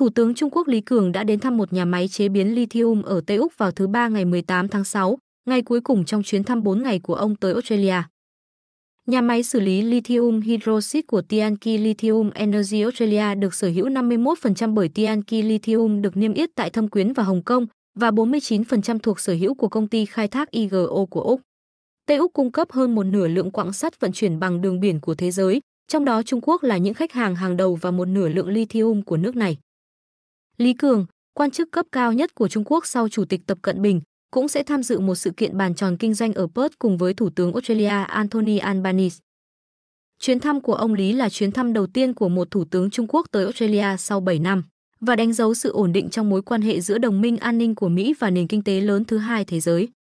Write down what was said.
Thủ tướng Trung Quốc Lý Cường đã đến thăm một nhà máy chế biến lithium ở Tây Úc vào thứ Ba ngày 18 tháng 6, ngày cuối cùng trong chuyến thăm 4 ngày của ông tới Australia. Nhà máy xử lý lithium hydroxide của Tianqi Lithium Energy Australia được sở hữu 51% bởi Tianqi Lithium được niêm yết tại Thâm Quyến và Hồng Kông và 49% thuộc sở hữu của công ty khai thác IGO của Úc. Tây Úc cung cấp hơn một nửa lượng quặng sắt vận chuyển bằng đường biển của thế giới, trong đó Trung Quốc là những khách hàng hàng đầu và một nửa lượng lithium của nước này. Lý Cường, quan chức cấp cao nhất của Trung Quốc sau Chủ tịch Tập Cận Bình, cũng sẽ tham dự một sự kiện bàn tròn kinh doanh ở Perth cùng với Thủ tướng Australia Anthony Albanese. Chuyến thăm của ông Lý là chuyến thăm đầu tiên của một Thủ tướng Trung Quốc tới Australia sau 7 năm và đánh dấu sự ổn định trong mối quan hệ giữa đồng minh an ninh của Mỹ và nền kinh tế lớn thứ hai thế giới.